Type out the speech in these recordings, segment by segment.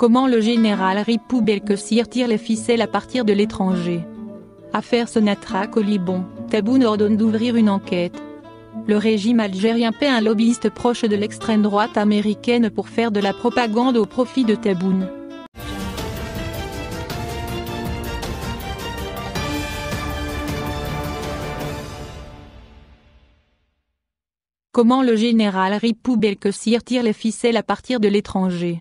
Comment le général Ripou Belkessir tire les ficelles à partir de l'étranger Affaire Sonatrac au Liban, Taboun ordonne d'ouvrir une enquête. Le régime algérien paie un lobbyiste proche de l'extrême droite américaine pour faire de la propagande au profit de Taboun. Comment le général Ripou Belkessir tire les ficelles à partir de l'étranger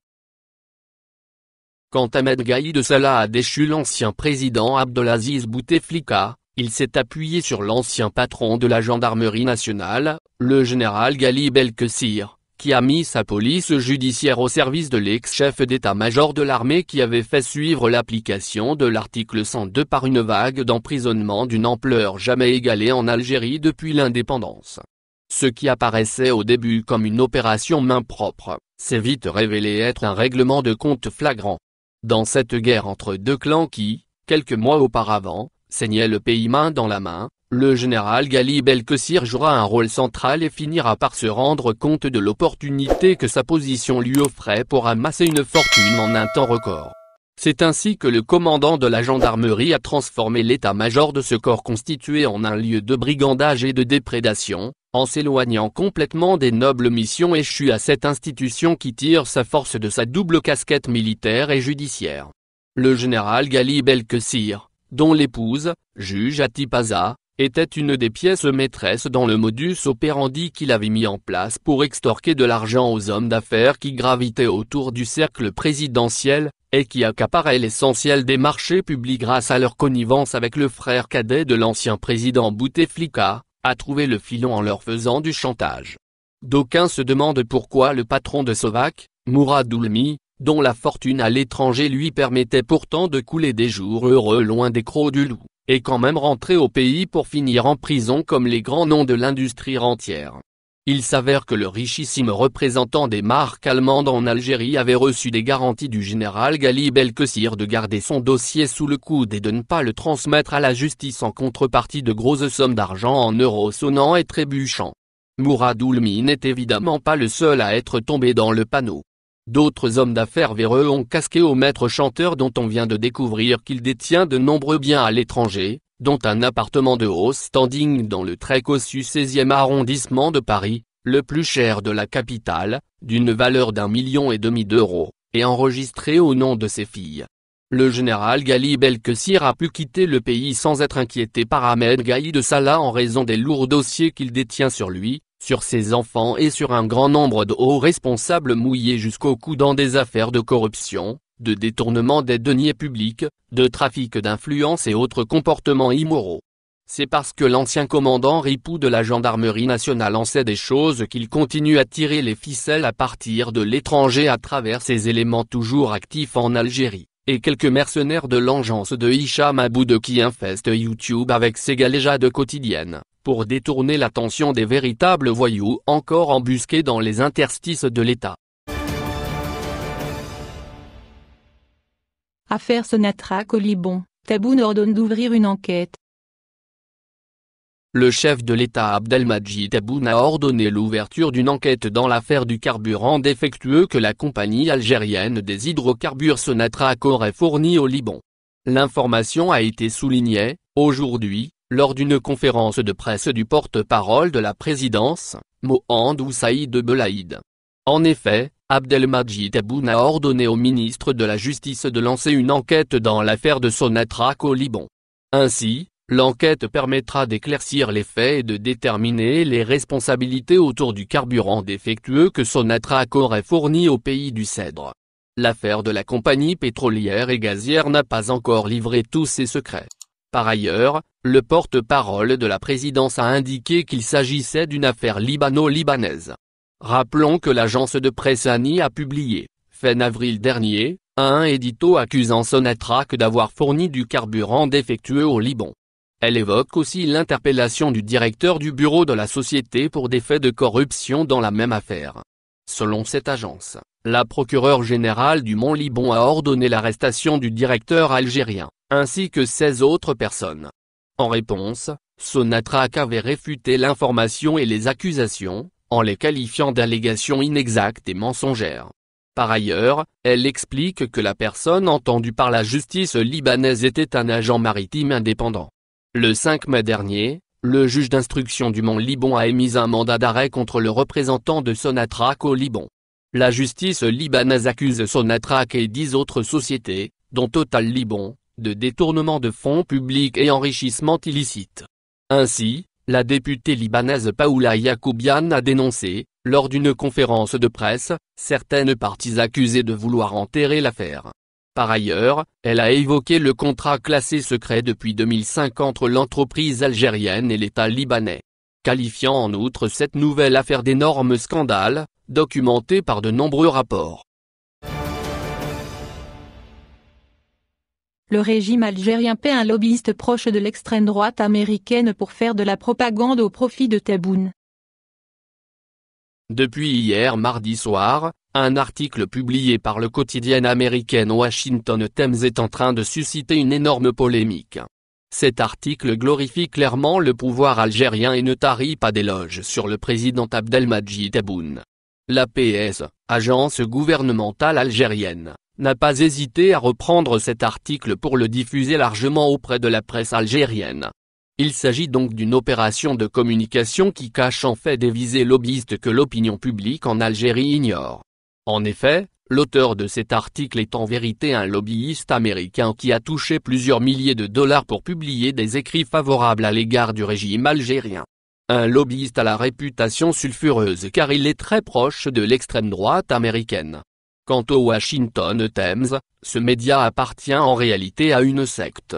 quand Ahmed Gaïd Salah a déchu l'ancien président Abdelaziz Bouteflika, il s'est appuyé sur l'ancien patron de la gendarmerie nationale, le général Gali Belkessir, qui a mis sa police judiciaire au service de l'ex-chef d'état-major de l'armée qui avait fait suivre l'application de l'article 102 par une vague d'emprisonnement d'une ampleur jamais égalée en Algérie depuis l'indépendance. Ce qui apparaissait au début comme une opération main propre, s'est vite révélé être un règlement de compte flagrant. Dans cette guerre entre deux clans qui, quelques mois auparavant, saignaient le pays main dans la main, le général El kessir jouera un rôle central et finira par se rendre compte de l'opportunité que sa position lui offrait pour amasser une fortune en un temps record. C'est ainsi que le commandant de la gendarmerie a transformé l'état-major de ce corps constitué en un lieu de brigandage et de déprédation, en s'éloignant complètement des nobles missions échues à cette institution qui tire sa force de sa double casquette militaire et judiciaire. Le général Gali Belkessir, dont l'épouse, juge Atipaza, était une des pièces maîtresses dans le modus operandi qu'il avait mis en place pour extorquer de l'argent aux hommes d'affaires qui gravitaient autour du cercle présidentiel, et qui accaparaient l'essentiel des marchés publics grâce à leur connivence avec le frère cadet de l'ancien président Bouteflika, a trouvé le filon en leur faisant du chantage. D'aucuns se demandent pourquoi le patron de Sovac, Mourad Oulmi, dont la fortune à l'étranger lui permettait pourtant de couler des jours heureux loin des crocs du loup, est quand même rentré au pays pour finir en prison comme les grands noms de l'industrie rentière il s'avère que le richissime représentant des marques allemandes en Algérie avait reçu des garanties du général Gali Belkessir de garder son dossier sous le coude et de ne pas le transmettre à la justice en contrepartie de grosses sommes d'argent en euros sonnant et trébuchant. Mourad Oulmi n'est évidemment pas le seul à être tombé dans le panneau. D'autres hommes d'affaires véreux ont casqué au maître chanteur dont on vient de découvrir qu'il détient de nombreux biens à l'étranger, dont un appartement de haut standing dans le très cossu 16e arrondissement de Paris, le plus cher de la capitale, d'une valeur d'un million et demi d'euros, est enregistré au nom de ses filles. Le général Gali Belkessir a pu quitter le pays sans être inquiété par Ahmed Gaï de Salah en raison des lourds dossiers qu'il détient sur lui, sur ses enfants et sur un grand nombre de hauts responsables mouillés jusqu'au cou dans des affaires de corruption, de détournement des deniers publics, de trafic d'influence et autres comportements immoraux. C'est parce que l'ancien commandant Ripou de la gendarmerie nationale en sait des choses qu'il continue à tirer les ficelles à partir de l'étranger à travers ses éléments toujours actifs en Algérie, et quelques mercenaires de l'engeance de Hicham Aboud qui infestent YouTube avec ses galéjades quotidiennes, pour détourner l'attention des véritables voyous encore embusqués dans les interstices de l'État. Affaire Sonatrach au Liban, Taboun ordonne d'ouvrir une enquête. Le chef de l'État Abdelmadjid Taboun a ordonné l'ouverture d'une enquête dans l'affaire du carburant défectueux que la compagnie algérienne des hydrocarbures Sonatrach aurait fourni au Liban. L'information a été soulignée, aujourd'hui, lors d'une conférence de presse du porte-parole de la présidence, Mohand Oussaïd Belaïd. En effet, Abdelmajid Abouna a ordonné au ministre de la Justice de lancer une enquête dans l'affaire de son au Liban. Ainsi, l'enquête permettra d'éclaircir les faits et de déterminer les responsabilités autour du carburant défectueux que son aurait fourni au pays du Cèdre. L'affaire de la compagnie pétrolière et gazière n'a pas encore livré tous ses secrets. Par ailleurs, le porte-parole de la présidence a indiqué qu'il s'agissait d'une affaire libano-libanaise. Rappelons que l'agence de presse Annie a publié, fin avril dernier, un édito accusant Sonatrach d'avoir fourni du carburant défectueux au Liban. Elle évoque aussi l'interpellation du directeur du bureau de la société pour des faits de corruption dans la même affaire. Selon cette agence, la procureure générale du Mont-Liban a ordonné l'arrestation du directeur algérien, ainsi que 16 autres personnes. En réponse, Sonatrach avait réfuté l'information et les accusations, en les qualifiant d'allégations inexactes et mensongères. Par ailleurs, elle explique que la personne entendue par la justice libanaise était un agent maritime indépendant. Le 5 mai dernier, le juge d'instruction du Mont Liban a émis un mandat d'arrêt contre le représentant de Sonatrach au Liban. La justice libanaise accuse Sonatrach et dix autres sociétés, dont Total Liban, de détournement de fonds publics et enrichissement illicite. Ainsi, la députée libanaise Paula Yacoubian a dénoncé, lors d'une conférence de presse, certaines parties accusées de vouloir enterrer l'affaire. Par ailleurs, elle a évoqué le contrat classé secret depuis 2005 entre l'entreprise algérienne et l'État libanais. Qualifiant en outre cette nouvelle affaire d'énorme scandale, documenté par de nombreux rapports. le régime algérien paie un lobbyiste proche de l'extrême droite américaine pour faire de la propagande au profit de Taboun. Depuis hier mardi soir, un article publié par le quotidien américain Washington Times est en train de susciter une énorme polémique. Cet article glorifie clairement le pouvoir algérien et ne tarit pas d'éloges sur le président Abdelmadjid Taboun. La PS, agence gouvernementale algérienne, n'a pas hésité à reprendre cet article pour le diffuser largement auprès de la presse algérienne. Il s'agit donc d'une opération de communication qui cache en fait des visées lobbyistes que l'opinion publique en Algérie ignore. En effet, l'auteur de cet article est en vérité un lobbyiste américain qui a touché plusieurs milliers de dollars pour publier des écrits favorables à l'égard du régime algérien. Un lobbyiste à la réputation sulfureuse car il est très proche de l'extrême droite américaine. Quant au Washington Times, ce média appartient en réalité à une secte.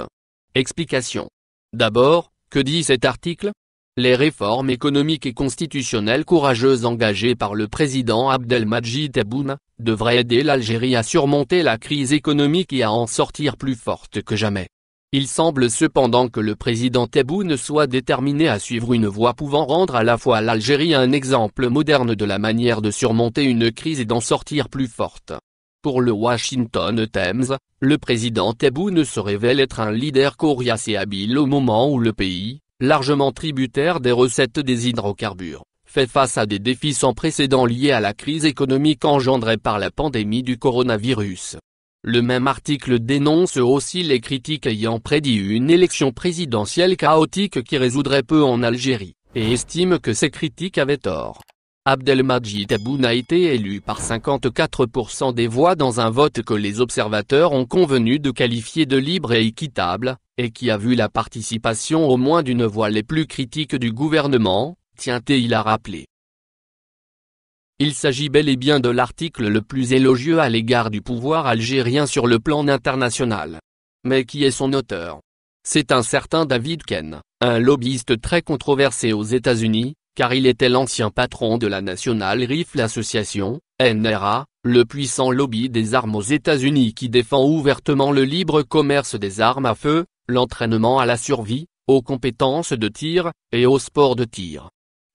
Explication. D'abord, que dit cet article Les réformes économiques et constitutionnelles courageuses engagées par le président Abdelmajid Tebboune, devraient aider l'Algérie à surmonter la crise économique et à en sortir plus forte que jamais. Il semble cependant que le président Tebboune soit déterminé à suivre une voie pouvant rendre à la fois l'Algérie un exemple moderne de la manière de surmonter une crise et d'en sortir plus forte. Pour le Washington Times, le président Tebboune se révèle être un leader coriace et habile au moment où le pays, largement tributaire des recettes des hydrocarbures, fait face à des défis sans précédent liés à la crise économique engendrée par la pandémie du coronavirus. Le même article dénonce aussi les critiques ayant prédit une élection présidentielle chaotique qui résoudrait peu en Algérie, et estime que ces critiques avaient tort. Abdelmajid Aboun a été élu par 54% des voix dans un vote que les observateurs ont convenu de qualifier de libre et équitable, et qui a vu la participation au moins d'une voix les plus critiques du gouvernement, tient et il a rappelé. Il s'agit bel et bien de l'article le plus élogieux à l'égard du pouvoir algérien sur le plan international. Mais qui est son auteur C'est un certain David Ken, un lobbyiste très controversé aux États-Unis, car il était l'ancien patron de la National Rifle Association, NRA, le puissant lobby des armes aux États-Unis qui défend ouvertement le libre commerce des armes à feu, l'entraînement à la survie, aux compétences de tir, et au sport de tir.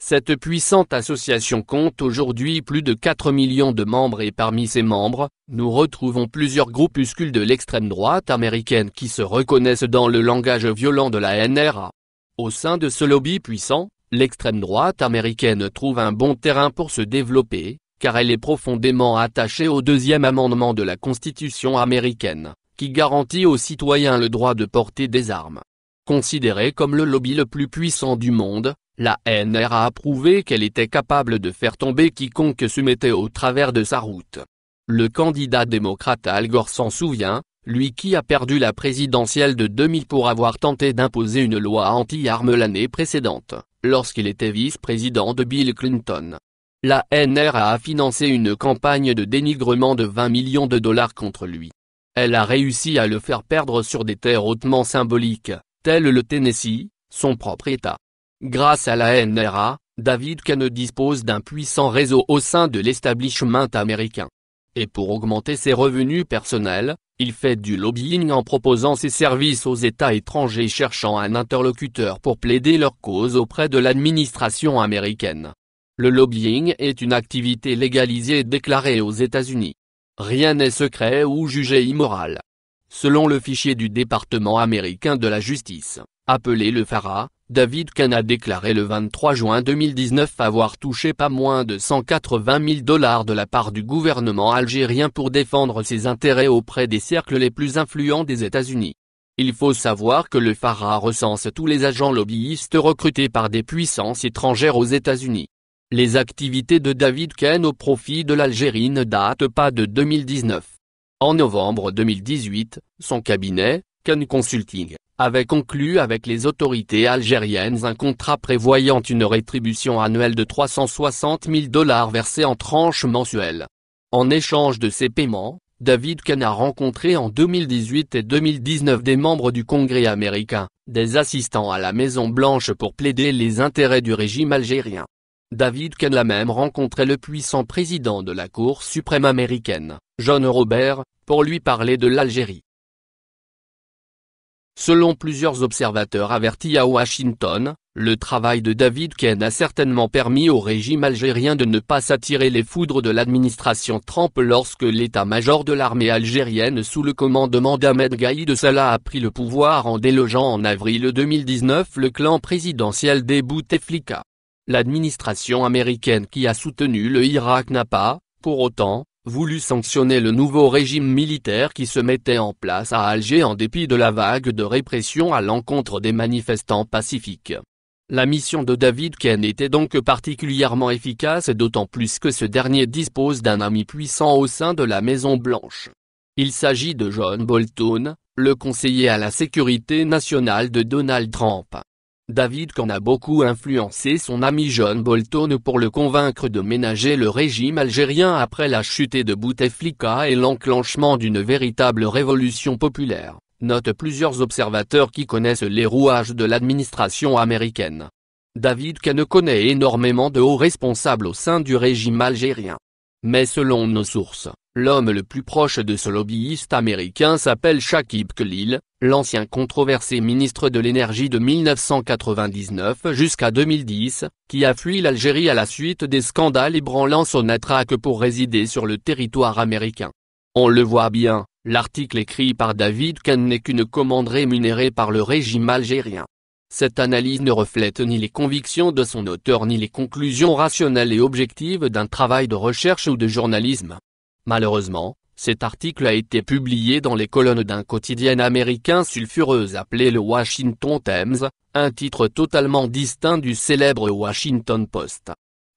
Cette puissante association compte aujourd'hui plus de 4 millions de membres et parmi ses membres, nous retrouvons plusieurs groupuscules de l'extrême droite américaine qui se reconnaissent dans le langage violent de la NRA. Au sein de ce lobby puissant, l'extrême droite américaine trouve un bon terrain pour se développer, car elle est profondément attachée au deuxième amendement de la Constitution américaine, qui garantit aux citoyens le droit de porter des armes. Considéré comme le lobby le plus puissant du monde, la NRA a prouvé qu'elle était capable de faire tomber quiconque se mettait au travers de sa route. Le candidat démocrate Al Gore s'en souvient, lui qui a perdu la présidentielle de 2000 pour avoir tenté d'imposer une loi anti-armes l'année précédente, lorsqu'il était vice-président de Bill Clinton. La NRA a financé une campagne de dénigrement de 20 millions de dollars contre lui. Elle a réussi à le faire perdre sur des terres hautement symboliques, telles le Tennessee, son propre État. Grâce à la NRA, David Kane dispose d'un puissant réseau au sein de l'establishment américain. Et pour augmenter ses revenus personnels, il fait du lobbying en proposant ses services aux États étrangers cherchant un interlocuteur pour plaider leur cause auprès de l'administration américaine. Le lobbying est une activité légalisée et déclarée aux États-Unis. Rien n'est secret ou jugé immoral. Selon le fichier du département américain de la justice, appelé le FARA, David Kahn a déclaré le 23 juin 2019 avoir touché pas moins de 180 000 dollars de la part du gouvernement algérien pour défendre ses intérêts auprès des cercles les plus influents des États-Unis. Il faut savoir que le FARA recense tous les agents lobbyistes recrutés par des puissances étrangères aux États-Unis. Les activités de David Kahn au profit de l'Algérie ne datent pas de 2019. En novembre 2018, son cabinet, Ken Consulting, avait conclu avec les autorités algériennes un contrat prévoyant une rétribution annuelle de 360 000 dollars versés en tranches mensuelles. En échange de ces paiements, David Ken a rencontré en 2018 et 2019 des membres du Congrès américain, des assistants à la Maison Blanche pour plaider les intérêts du régime algérien. David Ken a même rencontré le puissant président de la Cour suprême américaine, John Robert, pour lui parler de l'Algérie. Selon plusieurs observateurs avertis à Washington, le travail de David Ken a certainement permis au régime algérien de ne pas s'attirer les foudres de l'administration Trump lorsque l'état-major de l'armée algérienne sous le commandement d'Ahmed Gaïd Salah a pris le pouvoir en délogeant en avril 2019 le clan présidentiel des Bouteflika. L'administration américaine qui a soutenu le Irak n'a pas, pour autant, voulut sanctionner le nouveau régime militaire qui se mettait en place à Alger en dépit de la vague de répression à l'encontre des manifestants pacifiques. La mission de David Ken était donc particulièrement efficace d'autant plus que ce dernier dispose d'un ami puissant au sein de la Maison Blanche. Il s'agit de John Bolton, le conseiller à la sécurité nationale de Donald Trump. David Kahn a beaucoup influencé son ami John Bolton pour le convaincre de ménager le régime algérien après la chute de Bouteflika et l'enclenchement d'une véritable révolution populaire, notent plusieurs observateurs qui connaissent les rouages de l'administration américaine. David Kahn connaît énormément de hauts responsables au sein du régime algérien. Mais selon nos sources, l'homme le plus proche de ce lobbyiste américain s'appelle Shakib Khalil, l'ancien controversé ministre de l'énergie de 1999 jusqu'à 2010, qui a fui l'Algérie à la suite des scandales ébranlant son attraque pour résider sur le territoire américain. On le voit bien, l'article écrit par David Kahn n'est qu'une commande rémunérée par le régime algérien. Cette analyse ne reflète ni les convictions de son auteur ni les conclusions rationnelles et objectives d'un travail de recherche ou de journalisme. Malheureusement, cet article a été publié dans les colonnes d'un quotidien américain sulfureux appelé le Washington Times, un titre totalement distinct du célèbre Washington Post.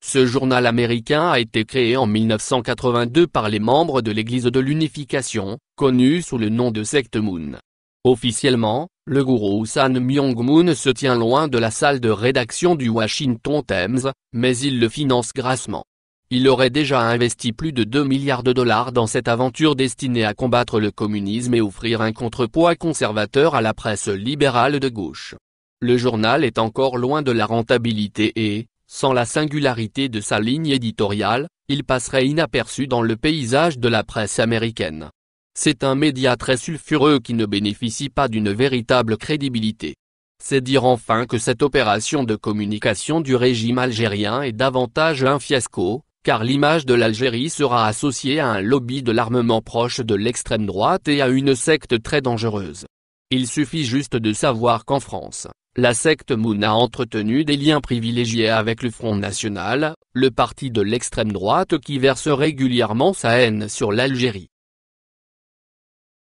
Ce journal américain a été créé en 1982 par les membres de l'Église de l'Unification, connue sous le nom de Secte Moon. Officiellement, le gourou San Myung-moon se tient loin de la salle de rédaction du Washington Times, mais il le finance grassement. Il aurait déjà investi plus de 2 milliards de dollars dans cette aventure destinée à combattre le communisme et offrir un contrepoids conservateur à la presse libérale de gauche. Le journal est encore loin de la rentabilité et, sans la singularité de sa ligne éditoriale, il passerait inaperçu dans le paysage de la presse américaine. C'est un média très sulfureux qui ne bénéficie pas d'une véritable crédibilité. C'est dire enfin que cette opération de communication du régime algérien est davantage un fiasco, car l'image de l'Algérie sera associée à un lobby de l'armement proche de l'extrême droite et à une secte très dangereuse. Il suffit juste de savoir qu'en France, la secte Moon a entretenu des liens privilégiés avec le Front National, le parti de l'extrême droite qui verse régulièrement sa haine sur l'Algérie.